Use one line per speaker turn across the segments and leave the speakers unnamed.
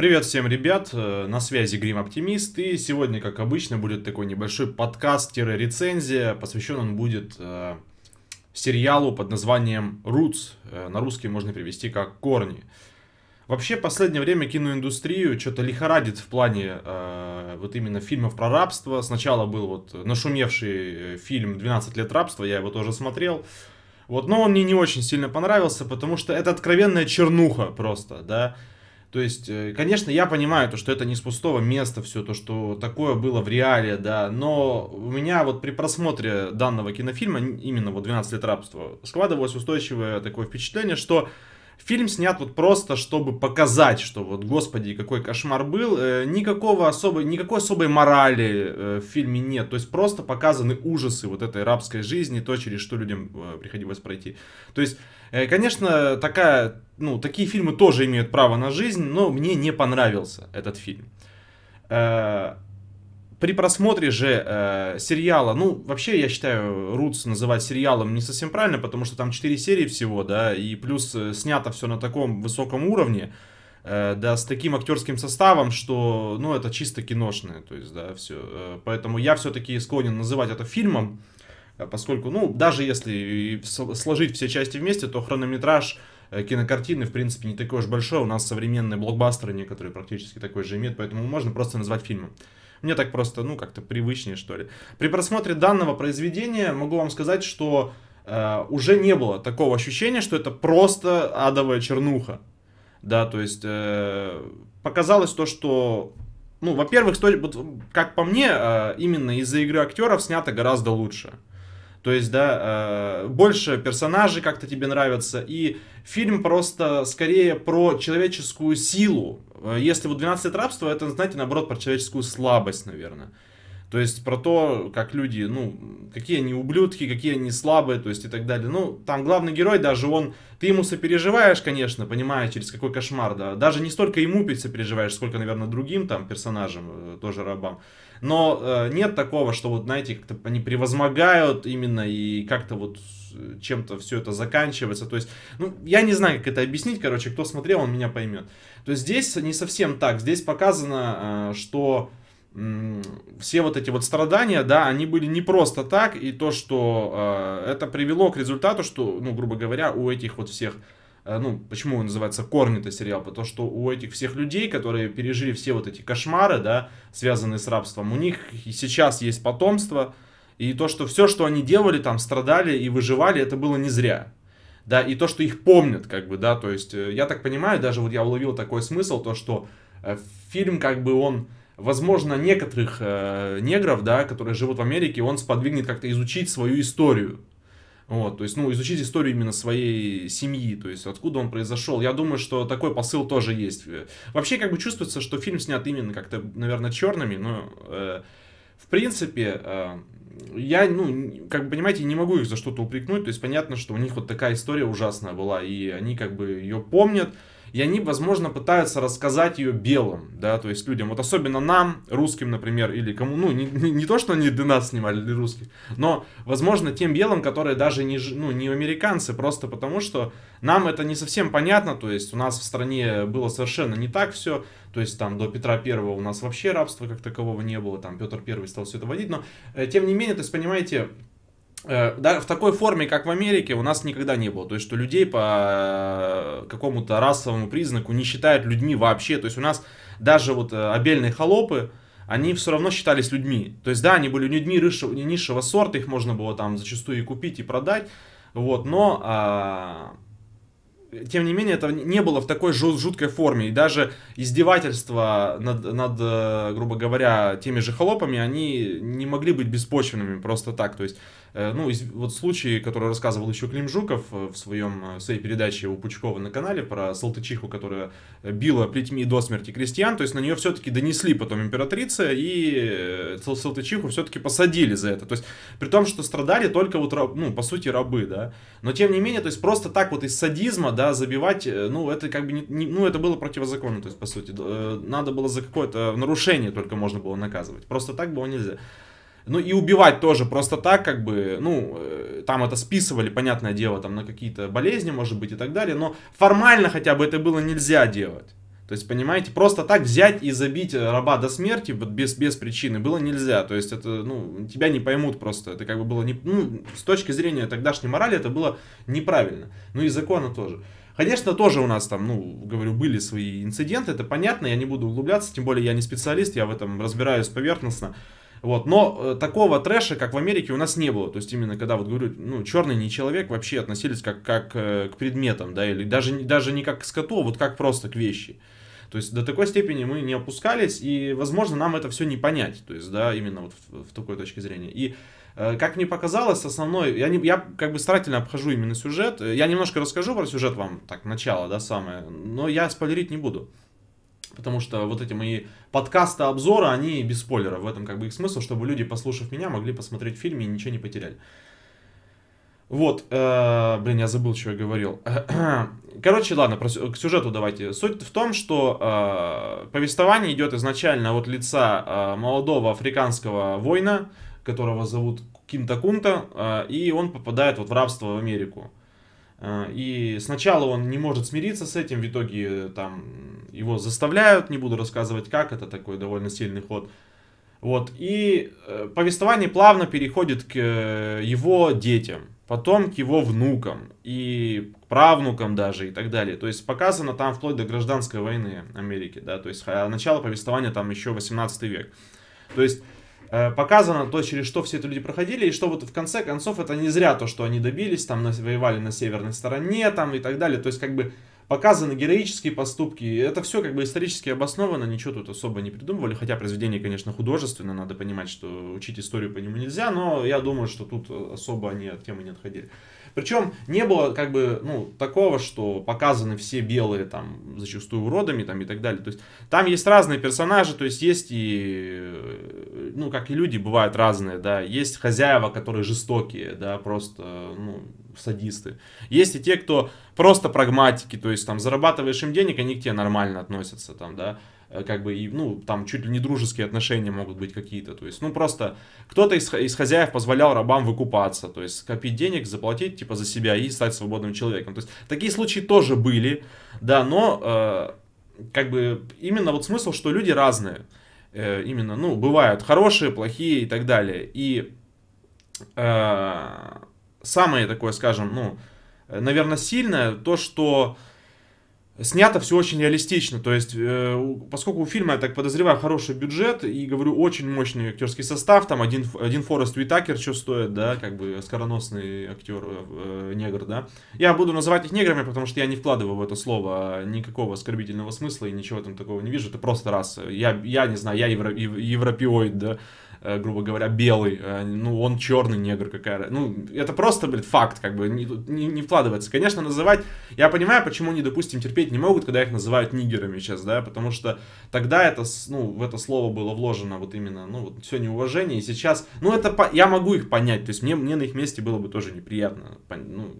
Привет всем, ребят, э, на связи Грим Оптимист, и сегодня, как обычно, будет такой небольшой подкаст-рецензия, посвящен он будет э, сериалу под названием «Roots», э, на русский можно перевести как «Корни». Вообще, в последнее время киноиндустрию что-то лихорадит в плане э, вот именно фильмов про рабство. Сначала был вот нашумевший э, фильм «12 лет рабства», я его тоже смотрел, вот, но он мне не очень сильно понравился, потому что это откровенная чернуха просто, да, то есть, э, конечно, я понимаю, то, что это не с пустого места все, то, что такое было в реале, да, но у меня вот при просмотре данного кинофильма, именно вот «12 лет рабства», складывалось устойчивое такое впечатление, что Фильм снят вот просто, чтобы показать, что вот, господи, какой кошмар был. Э, никакого особо никакой особой морали э, в фильме нет. То есть просто показаны ужасы вот этой рабской жизни, то, через что людям э, приходилось пройти. То есть, конечно, такая, ну, такие фильмы тоже имеют право на жизнь, но мне не понравился этот фильм. При просмотре же э, сериала, ну, вообще, я считаю, Рутс называть сериалом не совсем правильно, потому что там 4 серии всего, да, и плюс э, снято все на таком высоком уровне, э, да, с таким актерским составом, что, ну, это чисто киношное, то есть, да, все. Э, поэтому я все-таки склонен называть это фильмом, э, поскольку, ну, даже если сложить все части вместе, то хронометраж э, кинокартины, в принципе, не такой уж большой. У нас современные блокбастеры некоторые практически такой же имеют, поэтому можно просто назвать фильмом. Мне так просто, ну, как-то привычнее, что ли. При просмотре данного произведения могу вам сказать, что э, уже не было такого ощущения, что это просто адовая чернуха. Да, то есть э, показалось то, что ну, во-первых, как по мне, э, именно из-за игры актеров снято гораздо лучше. То есть, да, э, больше персонажей как-то тебе нравятся. И фильм просто скорее про человеческую силу. Э, если вот 12 лет рабства, это, знаете, наоборот, про человеческую слабость, наверное. То есть про то, как люди, ну, какие они ублюдки, какие они слабые, то есть и так далее. Ну, там главный герой, даже он, ты ему сопереживаешь, конечно, понимая, через какой кошмар, да. Даже не столько ему сопереживаешь, сколько, наверное, другим там персонажам, э, тоже рабам. Но э, нет такого, что вот, знаете, как-то они превозмогают именно и как-то вот э, чем-то все это заканчивается. То есть, ну, я не знаю, как это объяснить, короче, кто смотрел, он меня поймет. То есть здесь не совсем так. Здесь показано, э, что все вот эти вот страдания, да, они были не просто так, и то, что а, это привело к результату, что, ну, грубо говоря, у этих вот всех, а, ну, почему он называется корни-то сериал, потому что у этих всех людей, которые пережили все вот эти кошмары, да, связанные с рабством, у них и сейчас есть потомство, и то, что все, что они делали, там, страдали и выживали, это было не зря. Да, и то, что их помнят, как бы, да, то есть, э, я так понимаю, даже вот я уловил такой смысл, то, что э, фильм, как бы, он возможно, некоторых э, негров, да, которые живут в Америке, он сподвигнет как-то изучить свою историю. Вот, то есть, ну, изучить историю именно своей семьи, то есть, откуда он произошел. Я думаю, что такой посыл тоже есть. Вообще, как бы чувствуется, что фильм снят именно как-то, наверное, черными, но, э, в принципе, э, я, ну, как бы, понимаете, не могу их за что-то упрекнуть. То есть, понятно, что у них вот такая история ужасная была, и они, как бы, ее помнят и они, возможно, пытаются рассказать ее белым, да, то есть людям, вот особенно нам, русским, например, или кому, ну, не, не, не то, что они для нас снимали, для русских, но, возможно, тем белым, которые даже не, ну, не американцы, просто потому что нам это не совсем понятно, то есть у нас в стране было совершенно не так все, то есть там до Петра Первого у нас вообще рабства как такового не было, там Петр Первый стал все это вводить, но, э, тем не менее, то есть, понимаете, Э, да, в такой форме, как в Америке, у нас никогда не было. То есть, что людей по э, какому-то расовому признаку не считают людьми вообще. То есть, у нас даже вот э, обельные холопы, они все равно считались людьми. То есть, да, они были людьми низшего, низшего сорта, их можно было там зачастую и купить, и продать. Вот, но... А тем не менее, это не было в такой жуткой форме. И даже издевательства над, над грубо говоря, теми же холопами, они не могли быть беспочвенными просто так. То есть Э, ну, из, вот случай, который рассказывал еще Клим Жуков э, в своем, э, своей передаче у Пучкова на канале про Салтычиху, которая била плетьми до смерти крестьян, то есть на нее все-таки донесли потом императрица, и Салтычиху все-таки посадили за это. То есть при том, что страдали только вот, ну, по сути, рабы, да. Но тем не менее, то есть просто так вот из садизма, да, забивать, ну, это как бы, не, не, ну, это было противозаконно, то есть, по сути. Надо было за какое-то нарушение только можно было наказывать. Просто так было нельзя. Ну и убивать тоже просто так, как бы, ну, э, там это списывали, понятное дело, там на какие-то болезни, может быть, и так далее, но формально хотя бы это было нельзя делать. То есть, понимаете, просто так взять и забить э, раба до смерти вот без, без причины было нельзя. То есть, это, ну, тебя не поймут просто. Это как бы было, не, ну, с точки зрения тогдашней морали это было неправильно. Ну и закона тоже. Конечно, тоже у нас там, ну, говорю, были свои инциденты, это понятно, я не буду углубляться, тем более я не специалист, я в этом разбираюсь поверхностно. Вот, но э, такого трэша, как в Америке, у нас не было. То есть именно когда вот говорю, ну, черный не человек, вообще относились как, как э, к предметам, да, или даже, даже не как к скоту, а вот как просто к вещи. То есть до такой степени мы не опускались, и, возможно, нам это все не понять, то есть, да, именно вот в, в такой точке зрения. И э, как мне показалось, основной, я, не, я как бы старательно обхожу именно сюжет, я немножко расскажу про сюжет вам, так, начало, да, самое, но я спойлерить не буду. Потому что вот эти мои подкасты, обзоры, они без спойлеров. В этом как бы их смысл, чтобы люди, послушав меня, могли посмотреть фильм и ничего не потеряли. Вот, э, блин, я забыл, что я говорил. Короче, ладно, про, к сюжету давайте. Суть в том, что э, повествование идет изначально от лица э, молодого африканского воина, которого зовут Кинта Кунта, э, и он попадает вот в рабство в Америку. Э, и сначала он не может смириться с этим, в итоге там его заставляют, не буду рассказывать как, это такой довольно сильный ход. Вот, и э, повествование плавно переходит к э, его детям, потом к его внукам и к правнукам даже и так далее. То есть показано там вплоть до гражданской войны Америки, да, то есть а начало повествования там еще 18 век. То есть э, показано то, через что все эти люди проходили, и что вот в конце концов это не зря то, что они добились, там воевали на северной стороне, там и так далее. То есть как бы показаны героические поступки. Это все как бы исторически обосновано, ничего тут особо не придумывали. Хотя произведение, конечно, художественное, надо понимать, что учить историю по нему нельзя, но я думаю, что тут особо они от темы не отходили. Причем не было как бы, ну, такого, что показаны все белые там зачастую уродами там и так далее. То есть там есть разные персонажи, то есть есть и, ну, как и люди бывают разные, да, есть хозяева, которые жестокие, да, просто, ну, садисты. Есть и те, кто просто прагматики, то есть там зарабатываешь им денег, они к тебе нормально относятся, там, да, э, как бы, и, ну, там чуть ли не дружеские отношения могут быть какие-то, то есть, ну, просто кто-то из, из хозяев позволял рабам выкупаться, то есть, копить денег, заплатить, типа, за себя и стать свободным человеком, то есть, такие случаи тоже были, да, но, э, как бы, именно вот смысл, что люди разные, э, именно, ну, бывают хорошие, плохие и так далее, и... Э, самое такое, скажем, ну, наверное, сильное, то, что снято все очень реалистично. То есть, э, поскольку у фильма, я так подозреваю, хороший бюджет, и говорю, очень мощный актерский состав, там один, один Форест Уитакер что стоит, да, как бы скороносный актер, э, э, негр, да. Я буду называть их неграми, потому что я не вкладываю в это слово никакого оскорбительного смысла и ничего там такого не вижу. Это просто раз. Я, я не знаю, я евро, европеоид, да. Э, грубо говоря, белый, э, ну, он черный негр какая Ну, это просто, блядь, факт, как бы, не, не, не вкладывается. Конечно, называть... Я понимаю, почему они, допустим, терпеть не могут, когда их называют нигерами сейчас, да, потому что тогда это, ну, в это слово было вложено вот именно, ну, вот все неуважение, и сейчас... Ну, это... По... Я могу их понять, то есть мне, мне на их месте было бы тоже неприятно, ну,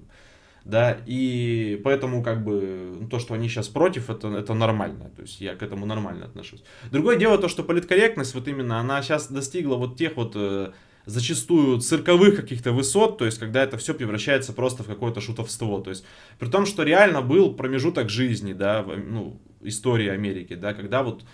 да, и поэтому как бы ну, то, что они сейчас против, это, это нормально, то есть я к этому нормально отношусь. Другое дело то, что политкорректность вот именно, она сейчас достигла вот тех вот э, зачастую цирковых каких-то высот, то есть когда это все превращается просто в какое-то шутовство, то есть при том, что реально был промежуток жизни, да, в, ну, истории Америки, да, когда вот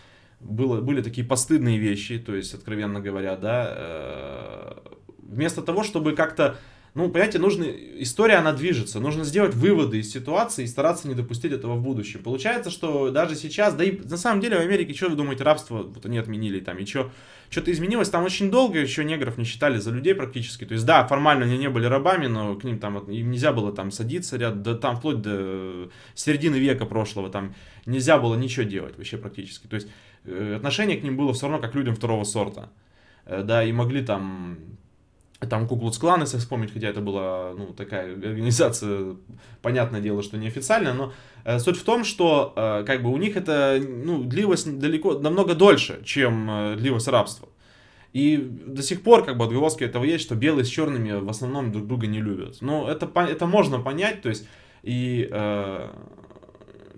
было, были такие постыдные вещи, то есть, откровенно говоря, да, э, вместо того, чтобы как-то ну, понимаете, нужно, история, она движется. Нужно сделать выводы из ситуации и стараться не допустить этого в будущем. Получается, что даже сейчас, да и на самом деле в Америке, что вы думаете, рабство вот они отменили там, и что, что-то изменилось. Там очень долго еще негров не считали за людей практически. То есть, да, формально они не были рабами, но к ним там, им нельзя было там садиться рядом, да там вплоть до середины века прошлого там нельзя было ничего делать вообще практически. То есть, э, отношение к ним было все равно как людям второго сорта. Э, да, и могли там там Куклукс Клан, если вспомнить, хотя это была, ну, такая организация, понятное дело, что неофициальная, но э, суть в том, что, э, как бы, у них это, ну, длилось далеко, намного дольше, чем э, длилось рабство. И до сих пор, как бы, отголоски этого есть, что белые с черными в основном друг друга не любят. Ну, это, это можно понять, то есть, и, э,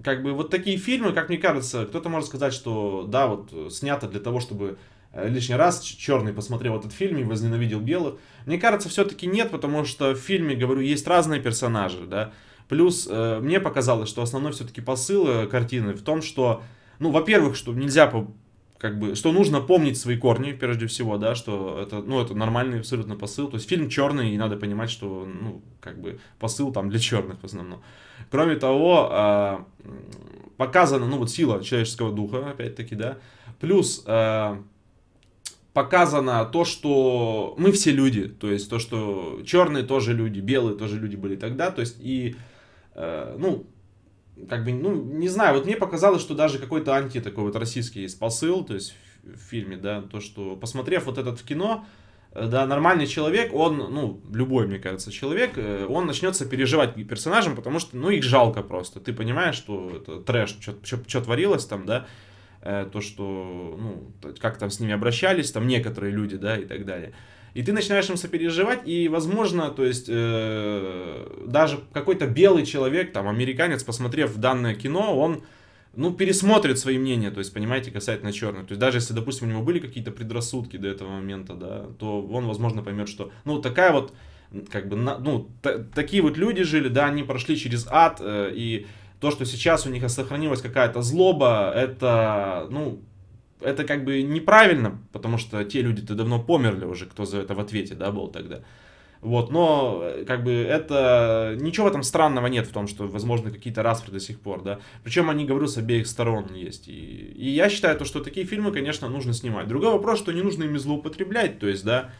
как бы, вот такие фильмы, как мне кажется, кто-то может сказать, что, да, вот, э, снято для того, чтобы Э, лишний раз черный посмотрел этот фильм и возненавидел белых. Мне кажется, все-таки нет, потому что в фильме, говорю, есть разные персонажи, да. Плюс э, мне показалось, что основной все-таки посыл э, картины в том, что, ну, во-первых, что нельзя как бы, что нужно помнить свои корни, прежде всего, да, что это, ну, это нормальный абсолютно посыл. То есть фильм черный, и надо понимать, что, ну, как бы, посыл там для черных в основном. Кроме того, а, показана, ну, вот сила человеческого духа, опять-таки, да, плюс а, показано то, что мы все люди, то есть то, что черные тоже люди, белые тоже люди были тогда, то есть и, э, ну, как бы, ну, не знаю, вот мне показалось, что даже какой-то анти такой вот российский есть посыл, то есть в, в фильме, да, то, что посмотрев вот этот в кино, э, да, нормальный человек, он, ну, любой, мне кажется, человек, э, он начнется переживать персонажам, потому что, ну, их жалко просто. Ты понимаешь, что это трэш, что творилось там, да, Э, то, что, ну, как там с ними обращались, там некоторые люди, да, и так далее. И ты начинаешь им сопереживать, и, возможно, то есть, э, даже какой-то белый человек, там, американец, посмотрев данное кино, он, ну, пересмотрит свои мнения, то есть, понимаете, касательно черных. То есть, даже если, допустим, у него были какие-то предрассудки до этого момента, да, то он, возможно, поймет, что, ну, такая вот, как бы, ну, такие вот люди жили, да, они прошли через ад, э, и то, что сейчас у них сохранилась какая-то злоба, это, ну, это как бы неправильно, потому что те люди-то давно померли уже, кто за это в ответе, да, был тогда. Вот, но, э, как бы, это... Ничего в этом странного нет в том, что, возможно, какие-то распри до сих пор, да. Причем они, говорю, с обеих сторон есть. И, и я считаю, то, что такие фильмы, конечно, нужно снимать. Другой вопрос, что не нужно ими злоупотреблять, то есть, да,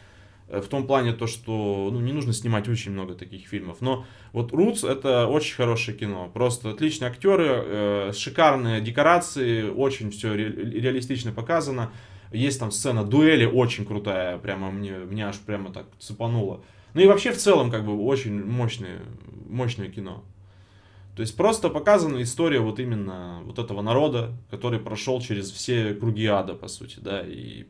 в том плане то, что ну, не нужно снимать очень много таких фильмов. Но вот «Рутс» — это очень хорошее кино. Просто отличные актеры, э, шикарные декорации, очень все ре- реалистично показано. Есть там сцена дуэли очень крутая, прямо мне, меня аж прямо так цепануло. Ну и вообще в целом как бы очень мощное, мощное кино. То есть просто показана история вот именно вот этого народа, который прошел через все круги ада, по сути, да, и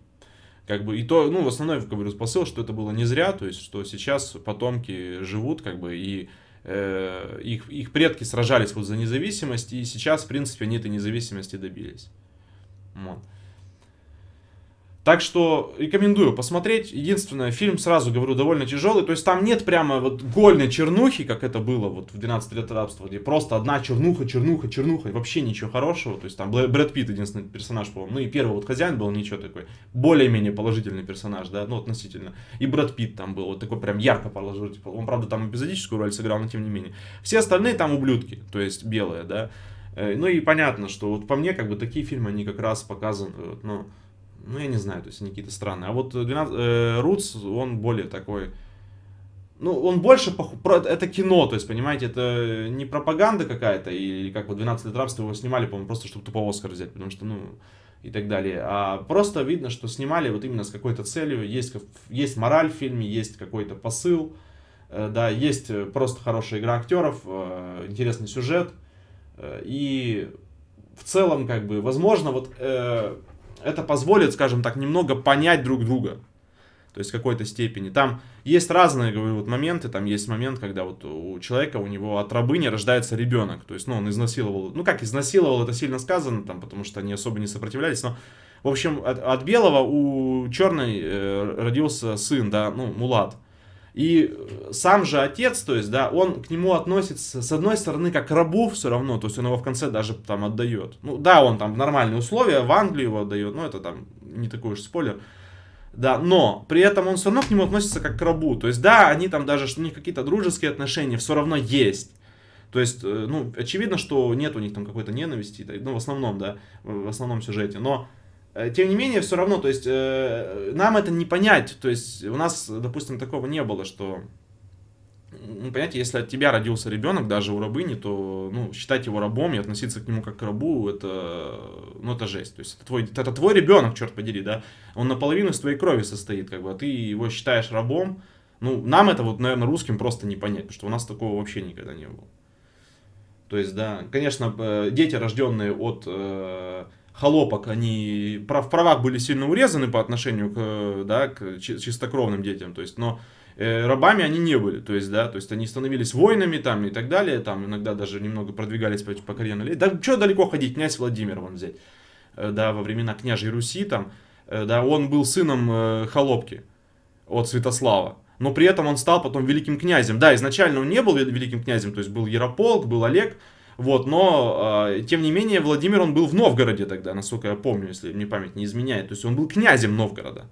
как бы и то, ну, в основном, я говорю, посыл, что это было не зря, то есть, что сейчас потомки живут, как бы, и э, их, их предки сражались вот за независимость, и сейчас, в принципе, они этой независимости добились. Вот. Так что рекомендую посмотреть. Единственное, фильм, сразу говорю, довольно тяжелый. То есть там нет прямо вот гольной чернухи, как это было вот в 12 лет рабства, где просто одна чернуха, чернуха, чернуха, и вообще ничего хорошего. То есть там Брэд Питт единственный персонаж, по-моему. Ну и первый вот хозяин был, ничего такой. Более-менее положительный персонаж, да, ну относительно. И Брэд Питт там был, вот такой прям ярко положительный. Типа, он, правда, там эпизодическую роль сыграл, но тем не менее. Все остальные там ублюдки, то есть белые, да. Э, ну и понятно, что вот по мне, как бы такие фильмы, они как раз показывают, ну, ну, я не знаю, то есть они какие-то странные. А вот 12, э, Roots, он более такой... Ну, он больше пох... Это кино, то есть, понимаете, это не пропаганда какая-то, или как вот 12 лет рабства его снимали, по-моему, просто чтобы тупо Оскар взять, потому что, ну, и так далее. А просто видно, что снимали вот именно с какой-то целью, есть, есть мораль в фильме, есть какой-то посыл, э, да, есть э, просто хорошая игра актеров, э, интересный сюжет, и в целом, как бы, возможно, вот э, это позволит, скажем так, немного понять друг друга. То есть в какой-то степени. Там есть разные, говорю, вот моменты. Там есть момент, когда вот у человека, у него от рабыни рождается ребенок. То есть, ну, он изнасиловал. Ну, как изнасиловал, это сильно сказано, там, потому что они особо не сопротивлялись. Но, в общем, от, от белого у черной э, родился сын, да, ну, мулат. И э, сам же отец, то есть, да, он к нему относится, с одной стороны, как к рабу все равно, то есть он его в конце даже там отдает. Ну да, он там в нормальные условия, в Англию его отдает, но ну это там не такой уж спойлер. Да, но при этом он все равно к нему относится как к рабу. То есть, да, они там даже, что у них какие-то дружеские отношения все равно есть. То есть, э, ну, очевидно, что нет у них там какой-то ненависти, ну, в основном, да, в основном сюжете, но Э, тем не менее, все равно, то есть, э, нам это не понять. То есть, у нас, допустим, такого не было, что... Ну, понимаете, если от тебя родился ребенок, даже у рабыни, то, ну, считать его рабом и относиться к нему как к рабу, это, ну, это жесть. То есть, это твой, это твой ребенок, черт подери, да? Он наполовину из твоей крови состоит, как бы, а ты его считаешь рабом. Ну, нам это вот, наверное, русским просто не понять, потому что у нас такого вообще никогда не было. То есть, да, конечно, э, дети, рожденные от э, холопок, они в правах были сильно урезаны по отношению к, да, к чистокровным детям, то есть, но э, рабами они не были, то есть, да, то есть они становились воинами там и так далее, там иногда даже немного продвигались по, по карьерной лестнице. Да что далеко ходить, князь Владимир вон взять, э, да, во времена княжей Руси там, э, да, он был сыном холопки от Святослава, но при этом он стал потом великим князем. Да, изначально он не был великим князем, то есть был Ярополк, был Олег, вот, но, э, тем не менее, Владимир, он был в Новгороде тогда, насколько я помню, если мне память не изменяет. То есть он был князем Новгорода.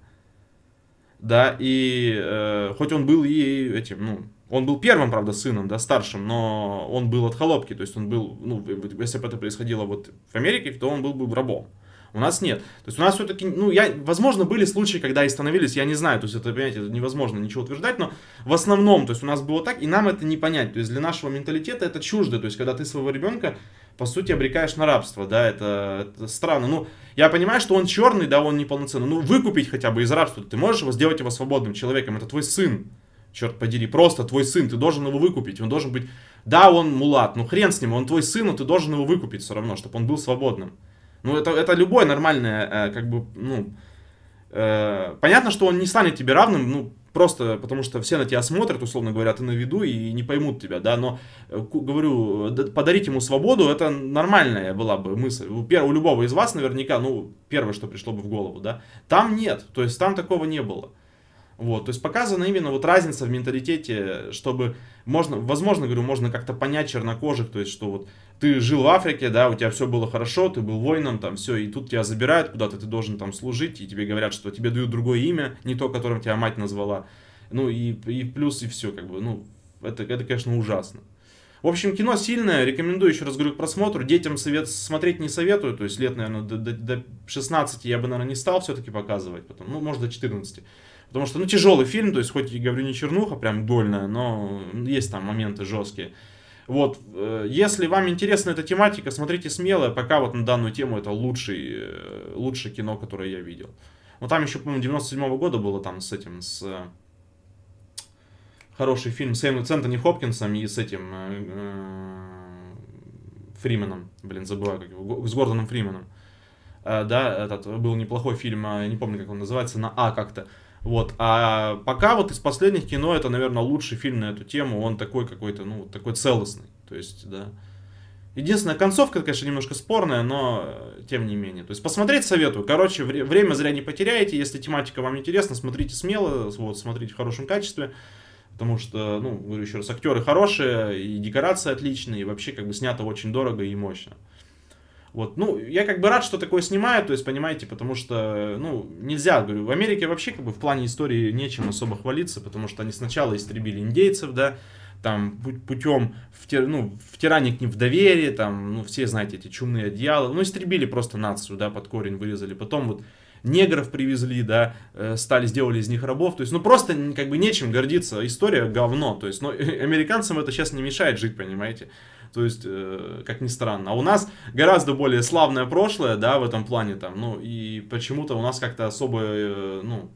Да, и э, хоть он был и этим, ну, он был первым, правда, сыном, да, старшим, но он был от холопки, то есть он был, ну, если бы это происходило вот в Америке, то он был бы рабом. У нас нет. То есть у нас все-таки, ну, я, возможно, были случаи, когда и становились, я не знаю, то есть это, понимаете, невозможно ничего утверждать, но в основном, то есть у нас было так, и нам это не понять. То есть для нашего менталитета это чуждо, то есть когда ты своего ребенка, по сути, обрекаешь на рабство, да, это, это странно. Ну, я понимаю, что он черный, да, он неполноценный, ну, выкупить хотя бы из рабства, ты можешь его сделать его свободным человеком, это твой сын, черт подери, просто твой сын, ты должен его выкупить, он должен быть, да, он мулат, ну хрен с ним, он твой сын, но ты должен его выкупить все равно, чтобы он был свободным. Ну, это, это любое нормальное, э, как бы, ну, э, понятно, что он не станет тебе равным, ну, просто потому что все на тебя смотрят, условно говоря, ты на виду и не поймут тебя, да, но, э, говорю, подарить ему свободу, это нормальная была бы мысль, у, пер, у любого из вас наверняка, ну, первое, что пришло бы в голову, да, там нет, то есть там такого не было, вот, то есть показана именно вот разница в менталитете, чтобы можно, возможно, говорю, можно как-то понять чернокожих, то есть что вот ты жил в Африке, да, у тебя все было хорошо, ты был воином, там все, и тут тебя забирают куда-то, ты должен там служить, и тебе говорят, что тебе дают другое имя, не то, которым тебя мать назвала. Ну и, и плюс, и все, как бы, ну, это, это, конечно, ужасно. В общем, кино сильное, рекомендую еще раз говорю к просмотру. Детям совет, смотреть не советую, то есть лет, наверное, до, до, до 16 я бы, наверное, не стал все-таки показывать, потом, ну, может, до 14. Потому что, ну, тяжелый фильм, то есть, хоть и говорю не чернуха, прям дольная, но есть там моменты жесткие. Вот, э, если вам интересна эта тематика, смотрите смело, пока вот на данную тему это лучший, э, лучшее кино, которое я видел. Но ну, там еще, по-моему, 97 -го года было там с этим, с э, хороший фильм с, с Энтони Хопкинсом и с этим э, э, Фрименом, блин, забываю, как его, с Гордоном Фрименом. Э, да, этот был неплохой фильм, а, я не помню, как он называется, на А как-то. Вот, а пока вот из последних кино это, наверное, лучший фильм на эту тему, он такой какой-то, ну, такой целостный, то есть, да. Единственная концовка, конечно, немножко спорная, но э, тем не менее. То есть посмотреть советую. Короче, вре- время зря не потеряете. Если тематика вам интересна, смотрите смело, вот, смотрите в хорошем качестве. Потому что, ну, говорю еще раз, актеры хорошие, и декорация отличная и вообще как бы снято очень дорого и мощно. Вот, ну, я как бы рад, что такое снимают, то есть, понимаете, потому что, ну, нельзя, говорю, в Америке вообще как бы в плане истории нечем особо хвалиться, потому что они сначала истребили индейцев, да, там путем втир, ну, втирания к ним в доверие, там, ну, все знаете эти чумные одеяла, ну, истребили просто нацию, да, под корень вырезали, потом вот негров привезли, да, э, стали, сделали из них рабов, то есть, ну, просто как бы нечем гордиться, история говно, то есть, ну, американцам это сейчас не мешает жить, понимаете, то есть, э, как ни странно. А у нас гораздо более славное прошлое, да, в этом плане там, ну, и почему-то у нас как-то особо, э, ну,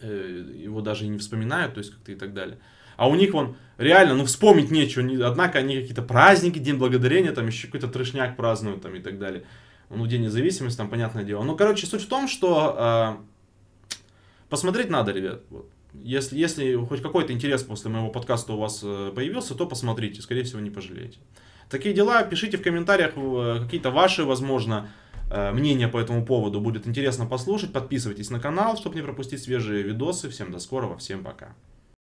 э, его даже и не вспоминают, то есть, как-то и так далее. А у них, вон, реально, ну, вспомнить нечего, не. однако они какие-то праздники, День Благодарения, там, еще какой-то трешняк празднуют, там, и так далее. Ну, День Независимости, там, понятное дело. Ну, короче, суть в том, что... Э, Посмотреть надо, ребят. Вот если, если хоть какой-то интерес после моего подкаста у вас э, появился, то посмотрите, скорее всего, не пожалеете. Такие дела, пишите в комментариях э, какие-то ваши, возможно, э, мнения по этому поводу. Будет интересно послушать. Подписывайтесь на канал, чтобы не пропустить свежие видосы. Всем до скорого, всем пока.